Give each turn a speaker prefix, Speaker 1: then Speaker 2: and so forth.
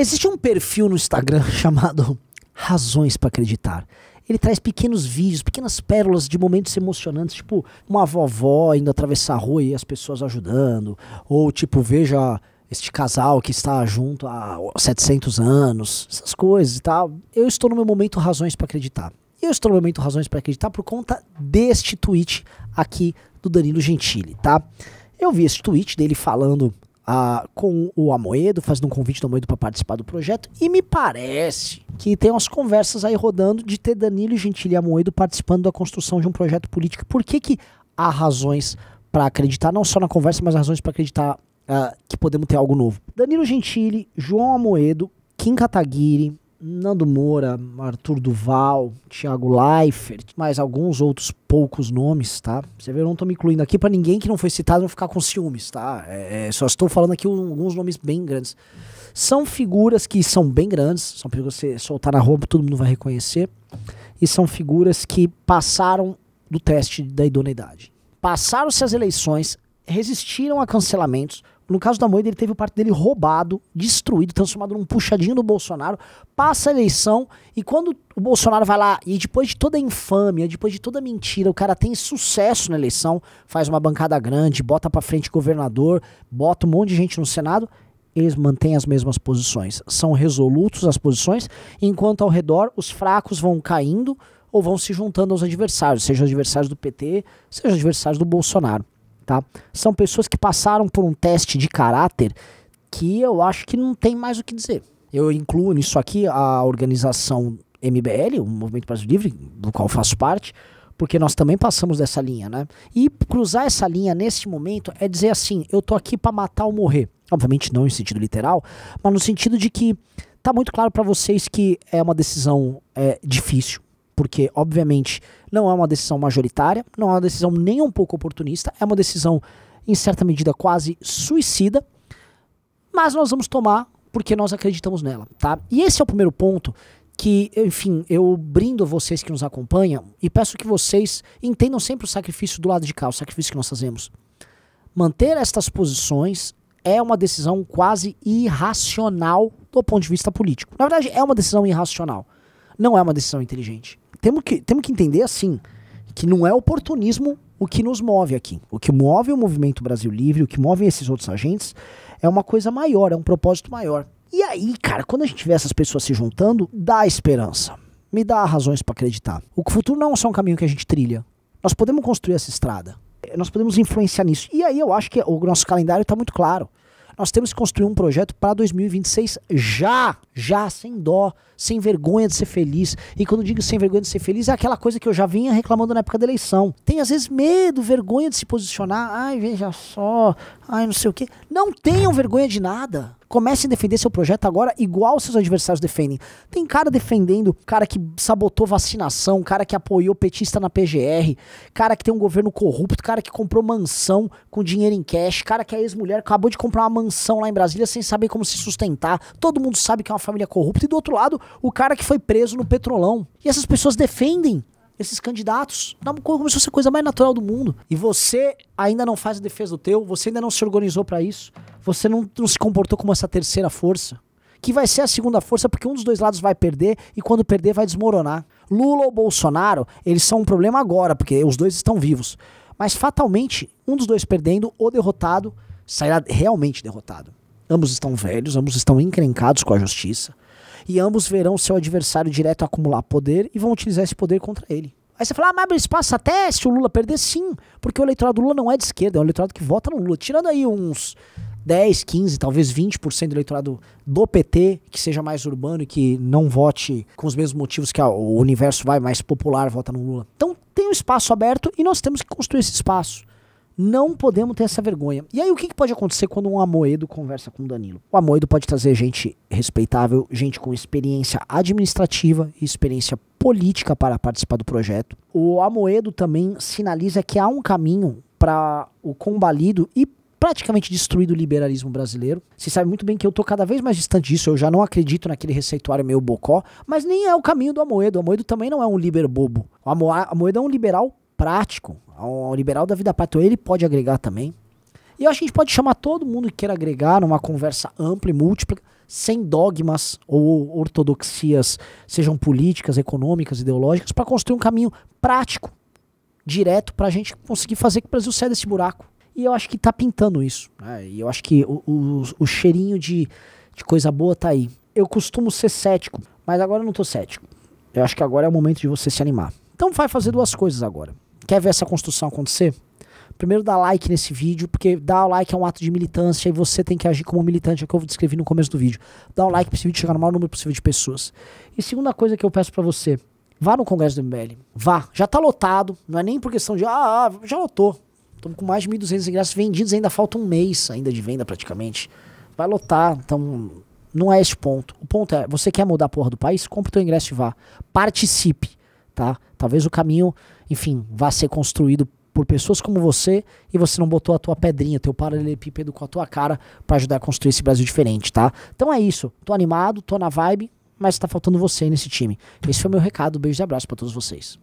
Speaker 1: Existe um perfil no Instagram chamado Razões para Acreditar. Ele traz pequenos vídeos, pequenas pérolas de momentos emocionantes, tipo uma vovó indo atravessar a rua e as pessoas ajudando, ou tipo, veja este casal que está junto há 700 anos, essas coisas e tal. Eu estou no meu momento Razões para Acreditar. Eu estou no meu momento Razões para Acreditar por conta deste tweet aqui do Danilo Gentili, tá? Eu vi esse tweet dele falando ah, com o Amoedo, fazendo um convite do Amoedo para participar do projeto. E me parece que tem umas conversas aí rodando de ter Danilo Gentili e Amoedo participando da construção de um projeto político. Por que, que há razões para acreditar, não só na conversa, mas razões para acreditar ah, que podemos ter algo novo? Danilo Gentili, João Amoedo, Kim Kataguiri, Nando Moura, Arthur Duval, Thiago Leifert, mais alguns outros poucos nomes, tá? Você vê, eu não tô me incluindo aqui para ninguém que não foi citado não ficar com ciúmes, tá? É, é só estou falando aqui alguns nomes bem grandes. São figuras que são bem grandes, são figuras que você soltar na roupa todo mundo vai reconhecer, e são figuras que passaram do teste da idoneidade. Passaram-se as eleições, resistiram a cancelamentos, no caso da Moeda, ele teve o partido dele roubado, destruído, transformado num puxadinho do Bolsonaro. Passa a eleição e quando o Bolsonaro vai lá e depois de toda a infâmia, depois de toda a mentira, o cara tem sucesso na eleição, faz uma bancada grande, bota para frente governador, bota um monte de gente no Senado, eles mantêm as mesmas posições. São resolutos as posições, enquanto ao redor os fracos vão caindo ou vão se juntando aos adversários, seja adversários do PT, seja adversários do Bolsonaro tá? São pessoas que passaram por um teste de caráter que eu acho que não tem mais o que dizer. Eu incluo nisso aqui a organização MBL, o Movimento Brasil Livre, do qual faço parte, porque nós também passamos dessa linha, né? E cruzar essa linha neste momento é dizer assim, eu tô aqui para matar ou morrer. Obviamente não em sentido literal, mas no sentido de que tá muito claro para vocês que é uma decisão é, difícil, porque, obviamente, não é uma decisão majoritária, não é uma decisão nem um pouco oportunista, é uma decisão, em certa medida, quase suicida, mas nós vamos tomar porque nós acreditamos nela, tá? E esse é o primeiro ponto que, enfim, eu brindo a vocês que nos acompanham e peço que vocês entendam sempre o sacrifício do lado de cá, o sacrifício que nós fazemos. Manter estas posições é uma decisão quase irracional do ponto de vista político. Na verdade, é uma decisão irracional. Não é uma decisão inteligente temos que, temos que entender assim, que não é oportunismo o que nos move aqui. O que move o movimento Brasil Livre, o que move esses outros agentes, é uma coisa maior, é um propósito maior. E aí, cara, quando a gente vê essas pessoas se juntando, dá esperança. Me dá razões para acreditar. O futuro não é só um caminho que a gente trilha. Nós podemos construir essa estrada. Nós podemos influenciar nisso. E aí eu acho que o nosso calendário está muito claro. Nós temos que construir um projeto para 2026 já, já, sem dó, sem vergonha de ser feliz. E quando digo sem vergonha de ser feliz, é aquela coisa que eu já vinha reclamando na época da eleição. Tem às vezes medo, vergonha de se posicionar. Ai, veja só, ai, não sei o quê. Não tenham vergonha de nada. Comece a defender seu projeto agora igual seus adversários defendem. Tem cara defendendo, cara que sabotou vacinação, cara que apoiou petista na PGR, cara que tem um governo corrupto, cara que comprou mansão com dinheiro em cash, cara que é ex-mulher, acabou de comprar uma mansão lá em Brasília sem saber como se sustentar. Todo mundo sabe que é uma família corrupta. E do outro lado, o cara que foi preso no Petrolão. E essas pessoas defendem esses candidatos. Nabucodonosor começou a ser a coisa mais natural do mundo. E você ainda não faz a defesa do teu, você ainda não se organizou para isso, você não, não se comportou como essa terceira força. Que vai ser a segunda força, porque um dos dois lados vai perder e quando perder vai desmoronar. Lula ou Bolsonaro, eles são um problema agora, porque os dois estão vivos. Mas fatalmente, um dos dois perdendo ou derrotado, sairá realmente derrotado. Ambos estão velhos, ambos estão encrencados com a justiça e ambos verão seu adversário direto acumular poder e vão utilizar esse poder contra ele. Aí você fala, ah, mas isso passa até se o Lula perder, sim, porque o eleitorado do Lula não é de esquerda, é um eleitorado que vota no Lula. Tirando aí uns 10, 15, talvez 20% do eleitorado do PT, que seja mais urbano e que não vote com os mesmos motivos que o universo vai mais popular, vota no Lula. Então tem um espaço aberto e nós temos que construir esse espaço. Não podemos ter essa vergonha. E aí, o que, que pode acontecer quando um Amoedo conversa com o Danilo? O Amoedo pode trazer gente respeitável, gente com experiência administrativa e experiência política para participar do projeto. O Amoedo também sinaliza que há um caminho para o combalido e praticamente destruído o liberalismo brasileiro. Você sabe muito bem que eu tô cada vez mais distante disso, eu já não acredito naquele receituário meio bocó, mas nem é o caminho do Amoedo. O Amoedo também não é um liberal bobo. O Amoedo é um liberal prático, o liberal da vida pátria, ele pode agregar também. E eu acho que a gente pode chamar todo mundo que queira agregar numa conversa ampla e múltipla, sem dogmas ou ortodoxias, sejam políticas, econômicas, ideológicas, para construir um caminho prático, direto, para a gente conseguir fazer que o Brasil saia desse buraco. E eu acho que está pintando isso. Né? E eu acho que o, o, o cheirinho de, de coisa boa está aí. Eu costumo ser cético, mas agora eu não estou cético. Eu acho que agora é o momento de você se animar. Então vai fazer duas coisas agora. Quer ver essa construção acontecer? Primeiro dá like nesse vídeo, porque dar o like é um ato de militância e você tem que agir como militante, é o que eu descrevi no começo do vídeo. Dá o like para esse vídeo chegar no maior número possível de pessoas. E segunda coisa que eu peço para você, vá no congresso do MBL, vá, já tá lotado, não é nem por questão de, ah, ah já lotou. Estamos com mais de 1.200 ingressos vendidos, ainda falta um mês ainda de venda praticamente. Vai lotar, então não é esse ponto. O ponto é, você quer mudar a porra do país? Compre o teu ingresso e vá. Participe, tá? Talvez o caminho enfim, vá ser construído por pessoas como você e você não botou a tua pedrinha, teu paralelepípedo com a tua cara para ajudar a construir esse Brasil diferente, tá? Então é isso. Tô animado, tô na vibe, mas tá faltando você nesse time. Esse foi o meu recado. beijo e abraço para todos vocês.